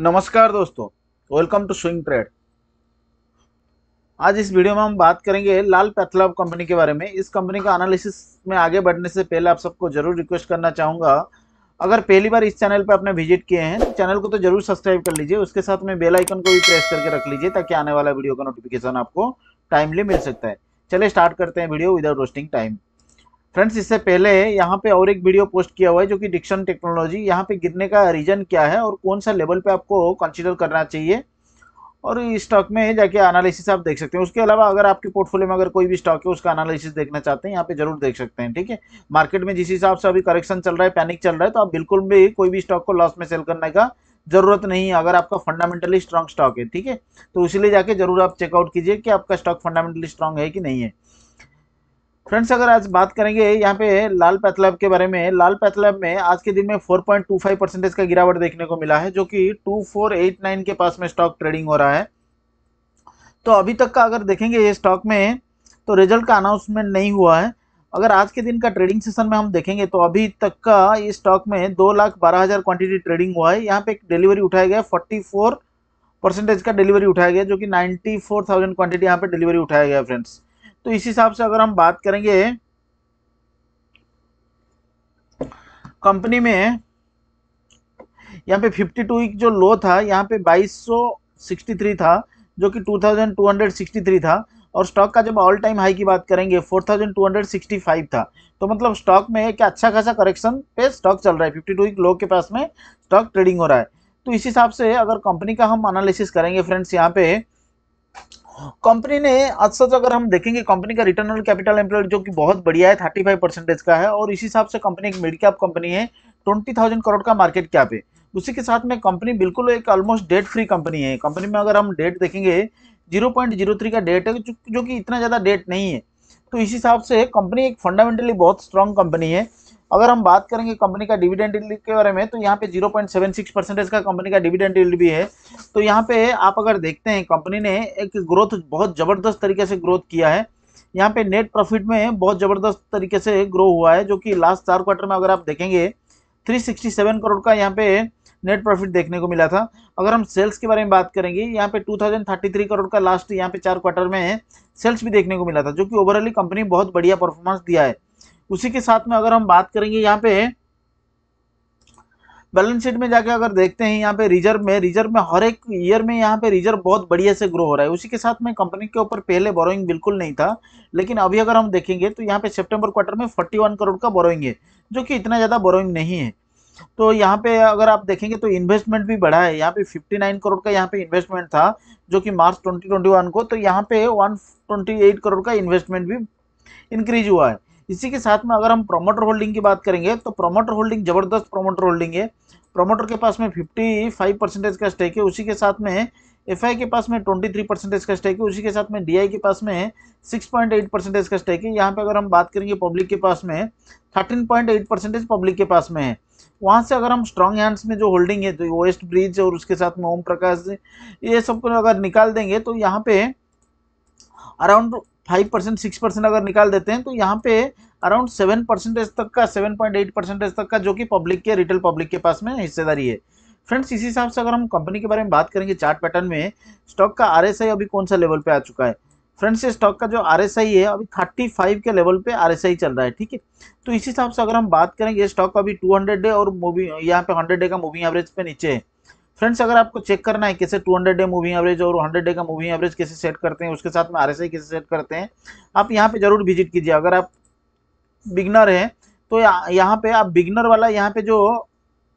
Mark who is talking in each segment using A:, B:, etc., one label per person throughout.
A: नमस्कार दोस्तों welcome to swing trade आज इस वीडियो में हम बात करेंगे लाल पैथलैब कंपनी के बारे में इस कंपनी का एनालिसिस में आगे बढ़ने से पहले आप सबको जरूर रिक्वेस्ट करना चाहूंगा अगर पहली बार इस चैनल पर आपने विजिट किए हैं तो चैनल को तो जरूर सब्सक्राइब कर लीजिए उसके साथ में बेल आइकन को भी प्रेस करके रख लीजिए ताकि आने वाला वीडियो का नोटिफिकेशन आपको टाइमली मिल सकता है चले स्टार्ट करते हैं video without roasting time friends इससे पहले यहाँ पे और एक वीडियो पोस्ट किया हुआ है जो कि डिक्शन टेक्नोलॉजी यहाँ पे गिरने का रीजन क्या है और कौन सा लेवल पे आपको कंसिडर करना चाहिए और इस स्टॉक में जाके एनालिसिस आप देख सकते हैं उसके अलावा अगर आपके पोर्टफोलियो में अगर कोई भी स्टॉक है उसका एनालिसिस देखना चाहते हैं यहाँ पे जरूर देख सकते हैं ठीक है मार्केट में जिस हिसाब से अभी करेक्शन चल रहा है पैनिक चल रहा है तो आप बिल्कुल भी कोई भी स्टॉक को लॉस में सेल करने का जरूरत नहीं है अगर आपका फंडामेंटली स्ट्रॉन्ग स्टॉक है ठीक है तो इसलिए जाके जरूर आप चेकआउट कीजिए कि आपका स्टॉक फंडामेंटली स्ट्रॉन्ग है कि नहीं है फ्रेंड्स अगर आज बात करेंगे यहाँ पे लाल पैथलैब के बारे में लाल पैथलैब में आज के दिन में 4.25 परसेंटेज का गिरावट देखने को मिला है जो कि 2489 के पास में स्टॉक ट्रेडिंग हो रहा है तो अभी तक का अगर देखेंगे ये स्टॉक में तो रिजल्ट का अनाउंसमेंट नहीं हुआ है अगर आज के दिन का ट्रेडिंग सेशन में हम देखेंगे तो अभी तक का इस स्टॉक में दो लाख बारह हज़ार ट्रेडिंग हुआ है यहाँ पे एक डिलीवरी उठाया गया फोर्टी फोर परसेंटेज का डिलीवरी उठाया गया जो कि नाइन्टी फोर थाउजेंड क्वान्टिटी यहाँ पे डिलीवरी उठाया गया फ्रेंड्स तो इस हिसाब से अगर हम बात करेंगे कंपनी में यहाँ पे 52 वीक जो लो था यहाँ पे 2263 था जो कि 2263 था और स्टॉक का जब ऑल टाइम हाई की बात करेंगे 4265 था तो मतलब स्टॉक में एक अच्छा खासा करेक्शन पे स्टॉक चल रहा है 52 वीक लो के पास में स्टॉक ट्रेडिंग हो रहा है तो इस हिसाब से अगर कंपनी का हम एनालिसिस करेंगे फ्रेंड्स यहाँ पे कंपनी ने सच तो अगर हम देखेंगे कंपनी का रिटर्न ऑन कैपिटल एम्प्लॉयड जो कि बहुत बढ़िया है थर्टी फाइव परसेंटेज का है और इसी हिसाब से कंपनी एक मिड कैप कंपनी है ट्वेंटी थाउजेंड करोड़ का मार्केट कैप है उसी के साथ में कंपनी बिल्कुल एक ऑलमोस्ट डेट फ्री कंपनी है कंपनी में अगर हम डेट देखेंगे जीरो पॉइंट जीरो थ्री का डेट है जो, कि इतना ज़्यादा डेट नहीं है तो इस हिसाब से कंपनी एक फंडामेंटली बहुत स्ट्रांग कंपनी है अगर हम बात करेंगे कंपनी का डिविडेंड के बारे में तो यहाँ पे 0.76 परसेंटेज का कंपनी का डिविडेंड यील्ड भी है तो यहाँ पे आप अगर देखते हैं कंपनी ने एक ग्रोथ बहुत ज़बरदस्त तरीके से ग्रोथ किया है यहाँ पे नेट प्रॉफिट में बहुत ज़बरदस्त तरीके से ग्रो हुआ है जो कि लास्ट चार क्वार्टर में अगर आप देखेंगे थ्री करोड़ का यहाँ पे नेट प्रॉफिट देखने को मिला था अगर हम सेल्स के बारे में बात करेंगे यहाँ पे 2033 करोड़ का लास्ट यहाँ पे चार क्वार्टर में सेल्स भी देखने को मिला था जो कि ओवरऑली कंपनी बहुत बढ़िया परफॉर्मेंस दिया है उसी के साथ में अगर हम बात करेंगे यहाँ पे बैलेंस शीट में जाके अगर देखते हैं यहाँ पे रिजर्व में रिजर्व में हर एक ईयर में यहाँ पे रिजर्व बहुत बढ़िया से ग्रो हो रहा है उसी के साथ में कंपनी के ऊपर पहले बोरोइंग बिल्कुल नहीं था लेकिन अभी अगर हम देखेंगे तो यहाँ पे सितंबर क्वार्टर में 41 करोड़ का बोरोइंग है जो कि इतना ज़्यादा बोरोइंग नहीं है तो यहाँ पे अगर आप देखेंगे तो इन्वेस्टमेंट भी बढ़ा है यहाँ पे नाइन करोड़ का यहाँ पे इन्वेस्टमेंट था जो कि मार्च वन को तो यहाँ पे एट करोड़ का इन्वेस्टमेंट भी इंक्रीज हुआ है इसी के साथ में अगर हम प्रोमोटर होल्डिंग की बात करेंगे तो प्रोमोटर होल्डिंग जबरदस्त प्रोमोटर होल्डिंग है प्रोमोटर के पास में फिफ्टी फाइव परसेंटेज का स्टेक है उसी के साथ में एफ के पास में ट्वेंटी थ्री परसेंटेज का स्टेक है उसी के साथ में डी के पास में सिक्स पॉइंट एट परसेंटेज का स्टेक है यहाँ पे अगर हम बात करेंगे पब्लिक के पास में thirteen point eight percentage public के पास में है वहाँ से अगर हम स्ट्रॉन्ग हैंड्स में जो होल्डिंग है तो वेस्ट ब्रिज और उसके साथ में ओम प्रकाश ये को अगर निकाल देंगे तो यहाँ पे around five percent six percent अगर निकाल देते हैं तो यहाँ पे अराउंड सेवन परसेंटेज तक का सेवन पॉइंट एट परसेंटेज तक का जो कि पब्लिक के रिटेल पब्लिक के पास में हिस्सेदारी है फ्रेंड्स इसी हिसाब से अगर हम कंपनी के बारे में बात करेंगे चार्ट पैटर्न में स्टॉक का आर अभी कौन सा लेवल पर आ चुका है फ्रेंड्स ये स्टॉक का जो आर है अभी थर्टी के लेवल पर आर चल रहा है ठीक है तो इसी हिसाब से अगर हम बात करेंगे स्टॉक अभी टू डे और मूवी यहाँ पे हंड्रेड डे का मूविंग एवरेज पे नीचे है फ्रेंड्स अगर आपको चेक करना है कैसे 200 डे मूविंग एवरेज और 100 डे का मूविंग एवरेज कैसे सेट करते हैं उसके साथ में आरएसआई कैसे सेट करते हैं आप यहाँ पे जरूर विजिट कीजिए अगर आप बिगनर हैं तो यहाँ पे आप बिगनर वाला यहाँ पे जो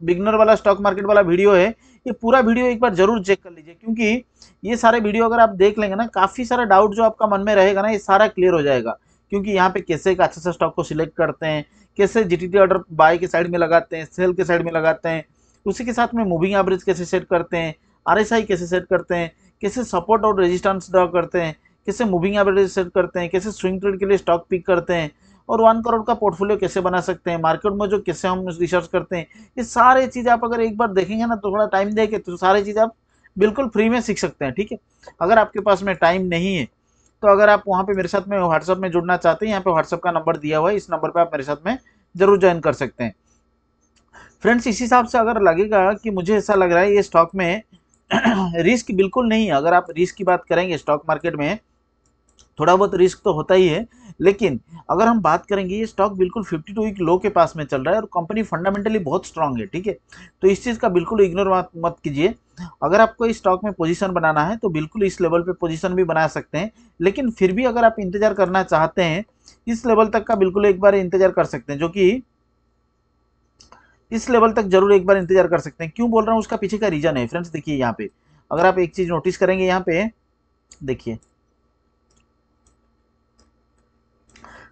A: बिगनर वाला स्टॉक मार्केट वाला वीडियो है ये पूरा वीडियो एक बार जरूर चेक कर लीजिए क्योंकि ये सारे वीडियो अगर आप देख लेंगे ना काफ़ी सारा डाउट जो आपका मन में रहेगा ना ये सारा क्लियर हो जाएगा क्योंकि यहाँ पे कैसे एक अच्छा से स्टॉक को सिलेक्ट करते हैं कैसे जीटीटी ऑर्डर बाय के साइड में लगाते हैं सेल के साइड में लगाते हैं उसी के साथ में मूविंग एवरेज कैसे सेट करते हैं आर कैसे सेट करते हैं कैसे सपोर्ट और रेजिस्टेंस ड्रॉ करते हैं कैसे मूविंग एवरेज सेट करते हैं कैसे स्विंग ट्रेड के लिए स्टॉक पिक करते हैं और वन करोड़ का पोर्टफोलियो कैसे बना सकते हैं मार्केट में जो कैसे हम रिसर्च करते हैं ये सारे चीज़ आप अगर एक बार देखेंगे ना तो थोड़ा टाइम दे के तो सारी चीज़ आप बिल्कुल फ्री में सीख सकते हैं ठीक है अगर आपके पास में टाइम नहीं है तो अगर आप वहाँ पे मेरे साथ में व्हाट्सअप में जुड़ना चाहते हैं यहाँ पे व्हाट्सअप का नंबर दिया हुआ है इस नंबर पे आप मेरे साथ में जरूर ज्वाइन कर सकते हैं फ्रेंड्स इस हिसाब से अगर लगेगा कि मुझे ऐसा लग रहा है ये स्टॉक में रिस्क बिल्कुल नहीं है अगर आप रिस्क की बात करेंगे स्टॉक मार्केट में थोड़ा बहुत रिस्क तो होता ही है लेकिन अगर हम बात करेंगे ये स्टॉक बिल्कुल 52 वीक लो के पास में चल रहा है और कंपनी फंडामेंटली बहुत स्ट्रांग है ठीक है तो इस चीज़ का बिल्कुल इग्नोर मत मत कीजिए अगर आपको इस स्टॉक में पोजीशन बनाना है तो बिल्कुल इस लेवल पे पोजीशन भी बना सकते हैं लेकिन फिर भी अगर आप इंतजार करना चाहते हैं इस लेवल तक का बिल्कुल एक बार इंतजार कर सकते हैं जो कि इस लेवल तक जरूर एक बार इंतजार कर सकते हैं क्यों बोल रहा हूँ उसका पीछे का रीजन है फ्रेंड्स देखिए यहाँ पे अगर आप एक चीज़ नोटिस करेंगे यहाँ पे देखिए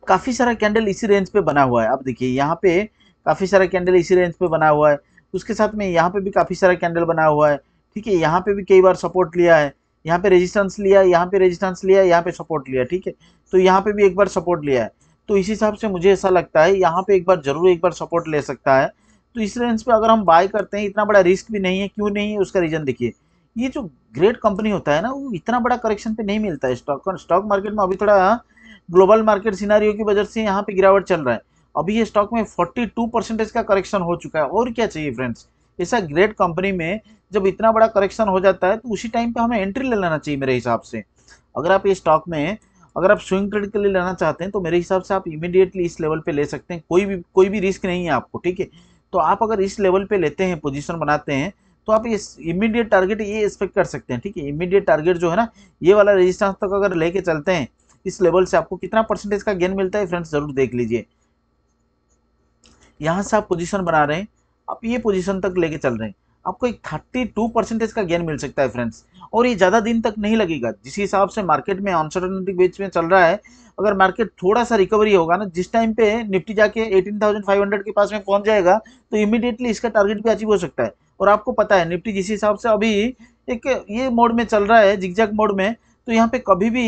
A: काफ़ी सारा कैंडल इसी रेंज पे बना हुआ है आप देखिए यहाँ पे काफ़ी सारा कैंडल इसी रेंज पे बना हुआ है उसके साथ में यहाँ पे भी काफ़ी सारा कैंडल बना हुआ है ठीक है यहाँ पे भी कई बार सपोर्ट लिया है यहाँ पे रेजिस्टेंस लिया यहाँ पे रेजिस्टेंस लिया यहाँ पे सपोर्ट लिया ठीक है तो यहाँ पे भी एक बार सपोर्ट लिया है तो इस हिसाब से मुझे ऐसा लगता है यहाँ पे एक बार जरूर एक बार सपोर्ट ले सकता है तो इस रेंज पे अगर हम बाय करते हैं इतना बड़ा रिस्क भी नहीं है क्यों नहीं है उसका रीज़न देखिए ये जो ग्रेट कंपनी होता है ना वो इतना बड़ा करेक्शन पे नहीं मिलता है स्टॉक स्टॉक मार्केट में अभी थोड़ा ग्लोबल मार्केट सिनारियों की वजह से यहाँ पे गिरावट चल रहा है अभी ये स्टॉक में टू परसेंटेज का करेक्शन हो चुका है और क्या चाहिए फ्रेंड्स ऐसा ग्रेट कंपनी में जब इतना बड़ा करेक्शन हो जाता है तो उसी टाइम पे हमें एंट्री ले लेना चाहिए मेरे हिसाब से अगर आप ये स्टॉक में अगर आप स्विंग ट्रेड के लिए लेना चाहते हैं तो मेरे हिसाब से आप इमीडिएटली इस लेवल पे ले सकते हैं कोई भी कोई भी रिस्क नहीं है आपको ठीक है तो आप अगर इस लेवल पे लेते हैं पोजीशन बनाते हैं तो आप ये इमीडिएट टारगेट ये एक्सपेक्ट कर सकते हैं ठीक है इमीडिएट टारगेट जो है ना ये वाला रेजिस्टेंस तक अगर लेके चलते हैं इस लेवल से आपको कितना परसेंटेज का गेन मिलता है फ्रेंड्स जरूर देख लीजिए यहाँ से आप पोजिशन बना रहे हैं आप ये पोजिशन तक लेके चल रहे हैं आपको एक थर्टी टू परसेंटेज का गेन मिल सकता है फ्रेंड्स और ये ज़्यादा दिन तक नहीं लगेगा जिस हिसाब से मार्केट में अनसर्टनिटी बेच में चल रहा है अगर मार्केट थोड़ा सा रिकवरी होगा ना जिस टाइम पे निफ्टी जाके 18,500 के पास में पहुंच जाएगा तो इमीडिएटली इसका टारगेट भी अचीव हो सकता है और आपको पता है निफ्टी जिस हिसाब से अभी एक ये मोड में चल रहा है जिगजैग मोड में तो यहाँ पे कभी भी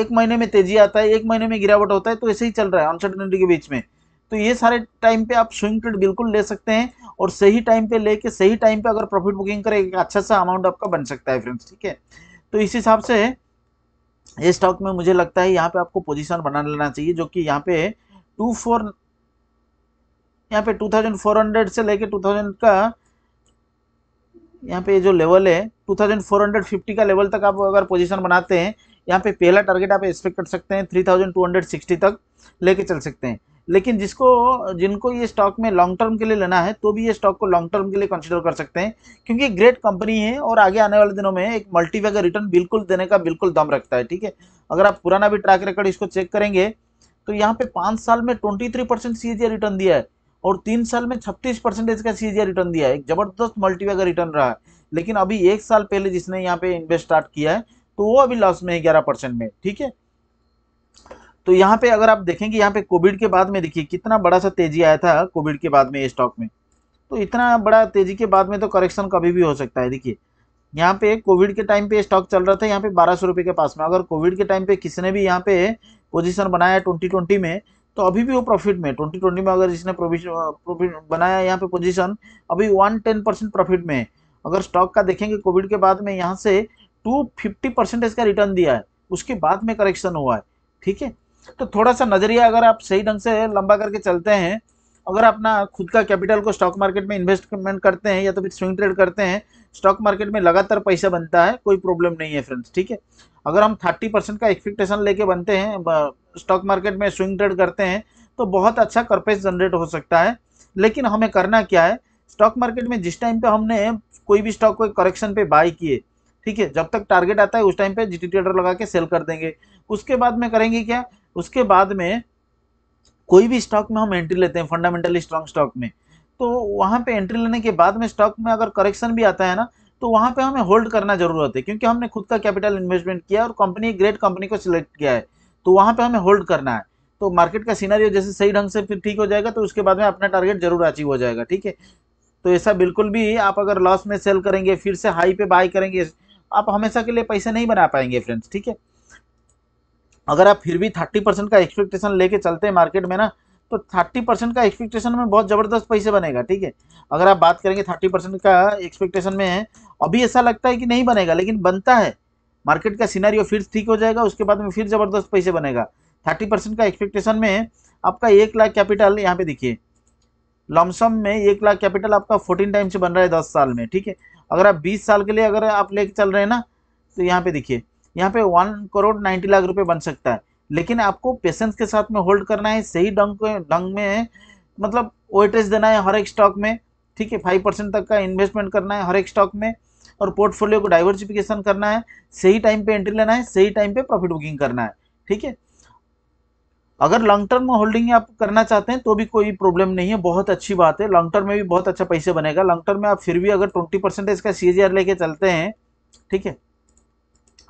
A: एक महीने में तेजी आता है एक महीने में गिरावट होता है तो ऐसे ही चल रहा है अनसर्टनिटी के बीच में तो ये सारे टाइम पे आप स्विंग ट्रेड बिल्कुल ले सकते हैं और सही टाइम पे लेके सही टाइम पे अगर प्रॉफिट बुकिंग करे एक अच्छा सा अमाउंट आपका बन सकता है फ्रेंड्स ठीक है तो इस हिसाब से ये स्टॉक में मुझे लगता है यहाँ पे आपको पोजीशन बना लेना चाहिए जो कि यहाँ पे टू फोर यहाँ पे टू थाउजेंड फोर हंड्रेड से लेके टू थाउजेंड का यहाँ पे जो लेवल है two thousand four hundred fifty का लेवल तक आप अगर पोजीशन बनाते हैं यहाँ पे पहला टारगेट आप एक्सपेक्ट कर सकते हैं three thousand two hundred sixty तक लेके चल सकते हैं लेकिन जिसको जिनको ये स्टॉक में लॉन्ग टर्म के लिए लेना है तो भी ये स्टॉक को लॉन्ग टर्म के लिए कंसिडर कर सकते हैं क्योंकि ग्रेट कंपनी है और आगे आने वाले दिनों में एक मल्टीवेगर रिटर्न बिल्कुल देने का बिल्कुल दम रखता है ठीक है अगर आप पुराना भी ट्रैक रिकॉर्ड इसको चेक करेंगे तो यहाँ पे पाँच साल में ट्वेंटी थ्री परसेंट सी रिटर्न दिया है और तीन साल में छत्तीस परसेंटेज का सी रिटर्न दिया है एक जबरदस्त मल्टीवेगर रिटर्न रहा है लेकिन अभी एक साल पहले जिसने यहाँ पे इन्वेस्ट स्टार्ट किया है तो वो अभी लॉस में है ग्यारह परसेंट में ठीक है तो यहाँ पे अगर आप देखेंगे यहाँ पे कोविड के बाद में देखिए कितना बड़ा सा तेजी आया था कोविड के बाद में स्टॉक में तो इतना बड़ा तेजी के बाद में तो करेक्शन कभी भी हो सकता है देखिए यहाँ पे कोविड के टाइम पे स्टॉक चल रहा था यहाँ पे बारह सौ के पास में अगर कोविड के टाइम पे किसी ने भी यहाँ पे पोजिशन बनाया ट्वेंटी ट्वेंटी में तो अभी भी वो प्रॉफिट में ट्वेंटी ट्वेंटी में अगर जिसने प्रॉफिट बनाया यहाँ पे पोजिशन अभी वन टेन परसेंट प्रॉफिट में अगर स्टॉक का देखेंगे कोविड के बाद में यहाँ से टू फिफ्टी परसेंट इसका रिटर्न दिया है उसके बाद में करेक्शन हुआ है ठीक है तो थोड़ा सा नज़रिया अगर आप सही ढंग से लंबा करके चलते हैं अगर अपना खुद का कैपिटल को स्टॉक मार्केट में इन्वेस्टमेंट करते हैं या तो फिर स्विंग ट्रेड करते हैं स्टॉक मार्केट में लगातार पैसा बनता है कोई प्रॉब्लम नहीं है फ्रेंड्स ठीक है अगर हम थर्टी परसेंट का एक्सपेक्टेशन लेके बनते हैं स्टॉक मार्केट में स्विंग ट्रेड करते हैं तो बहुत अच्छा करपेज जनरेट हो सकता है लेकिन हमें करना क्या है स्टॉक मार्केट में जिस टाइम पर हमने कोई भी स्टॉक को करेक्शन पे बाय किए ठीक है जब तक टारगेट आता है उस टाइम पे जी ट्रेडर लगा के सेल कर देंगे उसके बाद में करेंगे क्या उसके बाद में कोई भी स्टॉक में हम एंट्री लेते हैं फंडामेंटली स्ट्रॉन्ग स्टॉक में तो वहाँ पे एंट्री लेने के बाद में स्टॉक में अगर करेक्शन भी आता है ना तो वहाँ पे हमें होल्ड करना जरूरत है क्योंकि हमने खुद का कैपिटल इन्वेस्टमेंट किया और कंपनी ग्रेट कंपनी को सिलेक्ट किया है तो वहाँ पे हमें होल्ड करना है तो मार्केट का सीनारियो जैसे सही ढंग से फिर ठीक हो जाएगा तो उसके बाद में अपना टारगेट जरूर अचीव हो जाएगा ठीक है तो ऐसा बिल्कुल भी आप अगर लॉस में सेल करेंगे फिर से हाई पे बाय करेंगे आप हमेशा के लिए पैसे नहीं बना पाएंगे फ्रेंड्स ठीक है अगर आप फिर भी थर्टी परसेंट का एक्सपेक्टेशन लेके चलते हैं मार्केट में ना तो थर्टी परसेंट का एक्सपेक्टेशन में बहुत ज़बरदस्त पैसे बनेगा ठीक है अगर आप बात करेंगे थर्टी परसेंट का एक्सपेक्टेशन में है अभी ऐसा लगता है कि नहीं बनेगा लेकिन बनता है मार्केट का सिनारियो फिर ठीक हो जाएगा उसके बाद में फिर ज़बरदस्त पैसे बनेगा थर्टी परसेंट का एक्सपेक्टेशन में आपका एक लाख कैपिटल यहाँ पर देखिए लमसम में एक लाख कैपिटल आपका फोर्टीन टाइम से बन रहा है दस साल में ठीक है अगर आप बीस साल के लिए अगर आप लेके चल रहे हैं ना तो यहाँ पर देखिए यहाँ पे वन करोड़ नाइन्टी लाख रुपए बन सकता है लेकिन आपको पेशेंस के साथ में होल्ड करना है सही ढंग ढंग में मतलब वेटेज देना है हर एक स्टॉक में ठीक है फाइव परसेंट तक का इन्वेस्टमेंट करना है हर एक स्टॉक में और पोर्टफोलियो को डाइवर्सिफिकेशन करना है सही टाइम पे एंट्री लेना है सही टाइम पे प्रॉफिट बुकिंग करना है ठीक है अगर लॉन्ग टर्म में होल्डिंग आप करना चाहते हैं तो भी कोई प्रॉब्लम नहीं है बहुत अच्छी बात है लॉन्ग टर्म में भी बहुत अच्छा पैसे बनेगा लॉन्ग टर्म में आप फिर भी अगर ट्वेंटी परसेंटेज का सी लेके चलते हैं ठीक है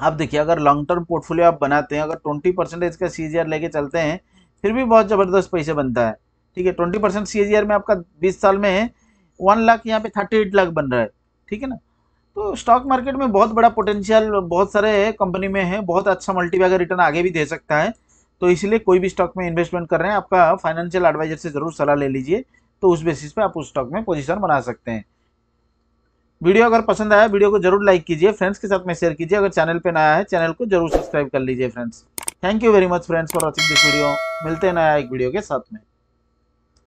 A: आप देखिए अगर लॉन्ग टर्म पोर्टफोलियो आप बनाते हैं अगर ट्वेंटी परसेंटेज का सी लेके चलते हैं फिर भी बहुत ज़बरदस्त पैसे बनता है ठीक है ट्वेंटी परसेंट सी में आपका बीस साल में वन लाख यहाँ पे थर्टी एट लाख बन रहा है ठीक है ना तो स्टॉक मार्केट में बहुत बड़ा पोटेंशियल बहुत सारे कंपनी में है बहुत अच्छा मल्टीबैगर रिटर्न आगे भी दे सकता है तो इसलिए कोई भी स्टॉक में इन्वेस्टमेंट कर रहे हैं आपका फाइनेंशियल एडवाइजर से ज़रूर सलाह ले लीजिए तो उस बेसिस पर आप उस स्टॉक में पोजिशन बना सकते हैं वीडियो अगर पसंद आया वीडियो को जरूर लाइक कीजिए फ्रेंड्स के साथ में शेयर कीजिए अगर चैनल पे नया है चैनल को जरूर सब्सक्राइब कर लीजिए friends thank you very much friends for watching this video मिलते हैं नया एक वीडियो के साथ में